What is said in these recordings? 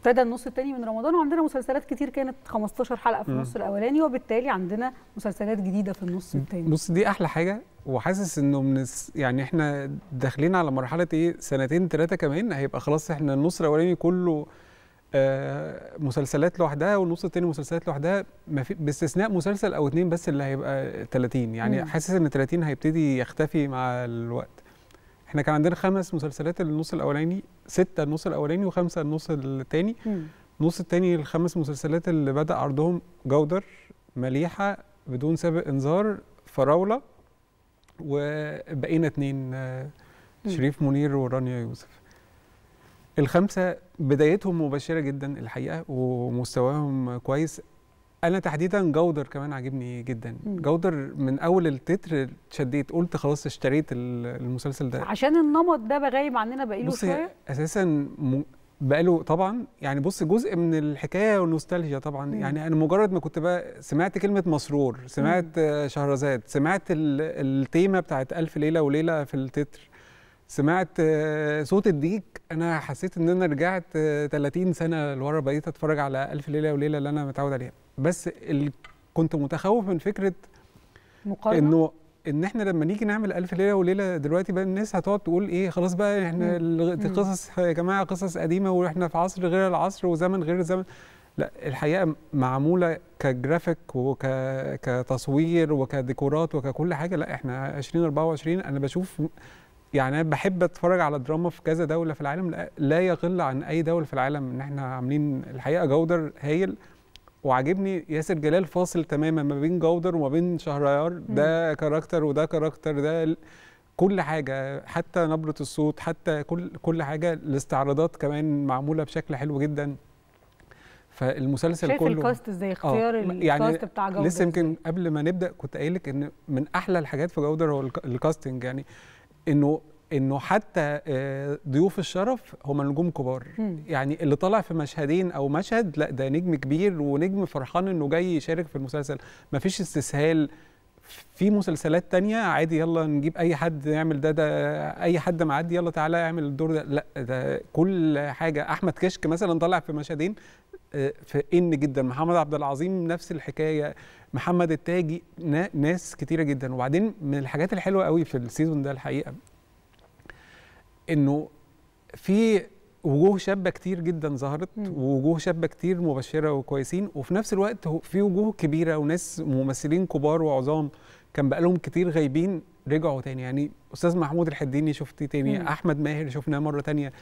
ابتدى النص الثاني من رمضان وعندنا مسلسلات كتير كانت 15 حلقه في النص الاولاني وبالتالي عندنا مسلسلات جديده في النص الثاني بص دي احلى حاجه وحاسس انه من يعني احنا داخلين على مرحله ايه سنتين ثلاثه كمان هيبقى خلاص احنا النص الاولاني كله آه مسلسلات لوحدها والنص الثاني مسلسلات لوحدها باستثناء مسلسل او اثنين بس اللي هيبقى 30 يعني مم. حاسس ان 30 هيبتدي يختفي مع الوقت احنا كان عندنا خمس مسلسلات النص الاولاني ستة النص الأولاني وخمسة النص الثاني النص الثاني الخمس مسلسلات اللي بدأ عرضهم جودر مليحة بدون سابق إنذار فراولة وبقينا اتنين آه، شريف منير ورانيا يوسف الخمسة بدايتهم مبشرة جدا الحقيقة ومستواهم كويس انا تحديدا جودر كمان عاجبني جدا مم. جودر من اول التتر اتشديت قلت خلاص اشتريت المسلسل ده عشان النمط ده بقى غايب عننا بقاله شويه اساسا م... بقاله طبعا يعني بص جزء من الحكايه والنوستالجيا طبعا مم. يعني انا مجرد ما كنت بقى سمعت كلمه مسرور سمعت مم. شهرزاد سمعت التيمه بتاعت الف ليله وليله في التتر سمعت آه، صوت الديك انا حسيت ان انا رجعت 30 آه، سنه لورا بقيت اتفرج على الف ليله وليله اللي انا متعود عليها بس ال... كنت متخوف من فكره مقارنه انه ان احنا لما نيجي نعمل الف ليله وليله دلوقتي بقى الناس هتقعد تقول ايه خلاص بقى احنا دي قصص يا جماعه قصص قديمه واحنا في عصر غير العصر وزمن غير الزمن لا الحقيقه معموله كجرافيك وكتصوير وكديكورات وككل حاجه لا احنا 2024 انا بشوف يعني انا بحب اتفرج على دراما في كذا دوله في العالم لا يقل عن اي دوله في العالم ان احنا عاملين الحقيقه جودر هايل وعاجبني ياسر جلال فاصل تماما ما بين جودر وما بين شهريار ده كاركتر وده كاركتر ده كل حاجه حتى نبره الصوت حتى كل كل حاجه الاستعراضات كمان معموله بشكل حلو جدا فالمسلسل كله شايف الكاست ازاي آه، اختيار يعني الكاست يعني بتاع جودر لسه يمكن قبل ما نبدا كنت قايل لك ان من احلى الحاجات في جودر هو الكاستنج يعني انه انه حتى آه، ضيوف الشرف هم نجوم كبار يعني اللي طالع في مشهدين او مشهد لا ده نجم كبير ونجم فرحان انه جاي يشارك في المسلسل مفيش استسهال في مسلسلات تانية عادي يلا نجيب اي حد يعمل ده ده اي حد معدي يلا تعالى اعمل الدور ده لا ده كل حاجه احمد كشك مثلا طلع في مشهدين آه، في ان جدا محمد عبد العظيم نفس الحكايه محمد التاجي ناس كتيره جدا وبعدين من الحاجات الحلوه قوي في السيزون ده الحقيقه انه في وجوه شابه كتير جدا ظهرت ووجوه شابه كتير مبشره وكويسين وفي نفس الوقت في وجوه كبيره وناس ممثلين كبار وعظام كان بقالهم كتير غايبين رجعوا تاني يعني استاذ محمود الحديني شفتيه تاني مم. احمد ماهر شفناه مره تانية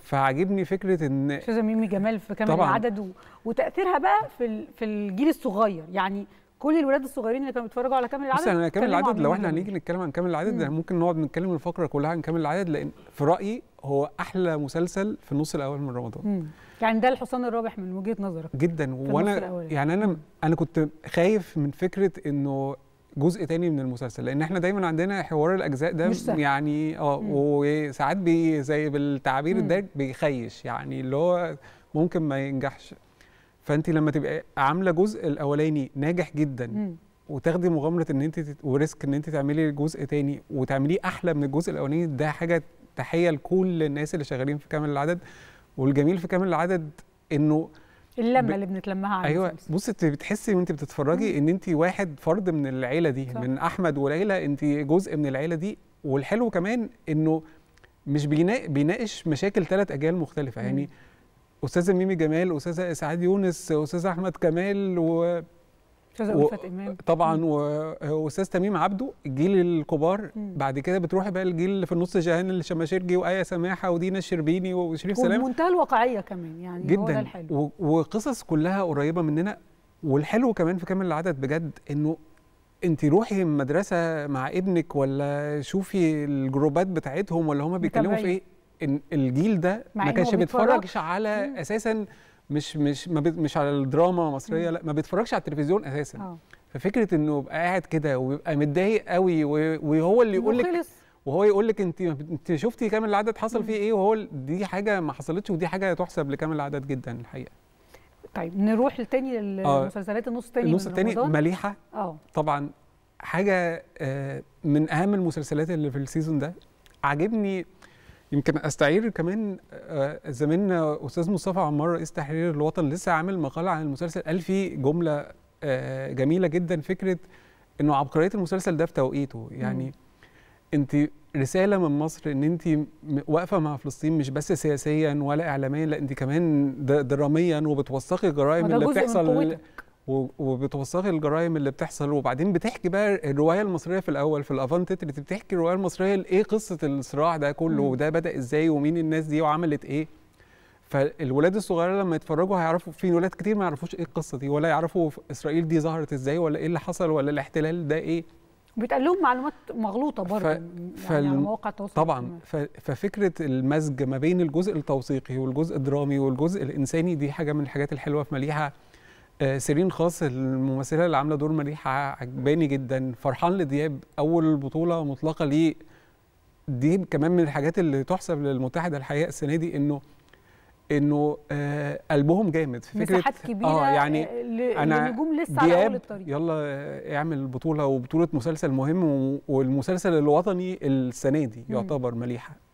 فعجبني فكره ان استاذه ميمي جمال في كامل العدد و... وتاثيرها بقى في في الجيل الصغير يعني كل الولاد الصغيرين اللي كانوا بيتفرجوا على كامل العدد بس انا كامل العدد لو احنا هنيجي نتكلم عن كامل العدد مم. ممكن نقعد نتكلم الفقره كلها عن كامل العدد لان في رايي هو احلى مسلسل في النص الاول من رمضان مم. يعني ده الحصان الرابح من وجهه نظرك جدا وانا يعني انا انا كنت خايف من فكره انه جزء تاني من المسلسل لان احنا دايما عندنا حوار الاجزاء ده مش سهل. يعني اه وساعات بي زي بالتعبير ده بيخيش يعني اللي هو ممكن ما ينجحش فانت لما تبقى عامله جزء الاولاني ناجح جدا مم. وتاخدي مغامره ان انت وريسك ان انت تعملي جزء تاني وتعمليه احلى من الجزء الاولاني ده حاجه تحيه لكل الناس اللي شغالين في كامل العدد والجميل في كامل العدد انه اللمه ب... اللي بنتلمها على ايوه بصي انت بتحسي وانت بتتفرجي ان انت واحد فرد من العيله دي صح. من احمد وليلى انت جزء من العيله دي والحلو كمان انه مش بينا... بيناقش مشاكل ثلاث اجيال مختلفه يعني مم. يعني استاذه ميمي جمال استاذه اسعاد يونس استاذ احمد كمال و و... طبعا واستاذ تميم عبده الجيل الكبار مم. بعد كده بتروحي بقى الجيل اللي في النص جهان الشماشيرجي وايه سماحه ودينا الشربيني وشريف سلام ومنتهى الواقعيه كمان يعني جدا هو ده الحلو و... وقصص كلها قريبه مننا والحلو كمان في كامل العدد بجد انه انت روحي المدرسه مع ابنك ولا شوفي الجروبات بتاعتهم ولا هما بيتكلموا في ايه الجيل ده ما كانش بيتفرجش على مم. اساسا مش مش ما مش على الدراما المصريه لا ما بيتفرجش على التلفزيون اساسا أوه. ففكره انه يبقى قاعد كده ويبقى متضايق قوي وهو اللي يقول لك وهو يقول لك انت انت شفتي كام العدد حصل فيه ايه وهو دي حاجه ما حصلتش ودي حاجه تحسب لكام العدد جدا الحقيقه طيب نروح لتاني آه. للمسلسلات النص الثاني النص التاني مليحه اه طبعا حاجه آه، من اهم المسلسلات اللي في السيزون ده عاجبني يمكن استعير كمان آه، زميلنا استاذ مصطفى عمار رئيس تحرير الوطن لسه عامل مقاله عن المسلسل قال فيه جمله آه، جميله جدا فكره انه عبقريه المسلسل ده في توقيته يعني انت رساله من مصر ان انت واقفه مع فلسطين مش بس سياسيا ولا اعلاميا لا انت كمان دراميا وبتوثقي جرائم اللي بتحصل وبتوثقي الجرائم اللي بتحصل وبعدين بتحكي بقى الروايه المصريه في الاول في الافان تتر بتحكي الروايه المصريه ايه قصه الصراع ده كله وده بدا ازاي ومين الناس دي وعملت ايه فالولاد الصغيره لما يتفرجوا هيعرفوا في ولاد كتير ما يعرفوش ايه القصه دي ولا يعرفوا اسرائيل دي ظهرت ازاي ولا ايه اللي حصل ولا الاحتلال ده ايه بيتقال لهم معلومات مغلوطه برضه ف... يعني فال... على مواقع التواصل طبعا ف... ففكره المزج ما بين الجزء التوثيقي والجزء الدرامي والجزء الانساني دي حاجه من الحاجات الحلوه في مليحه آه، سيرين خاص الممثله اللي عامله دور مريحه عجباني جدا فرحان لدياب اول بطوله مطلقه ليه دي كمان من الحاجات اللي تحسب للمتحده الحقيقه السنه دي انه انه آه قلبهم جامد في فكره مساحات كبيره اه يعني آه، انا النجوم لسه على اول الطريق يلا آه، اعمل بطوله وبطوله مسلسل مهم والمسلسل الوطني السنه دي يعتبر مليحه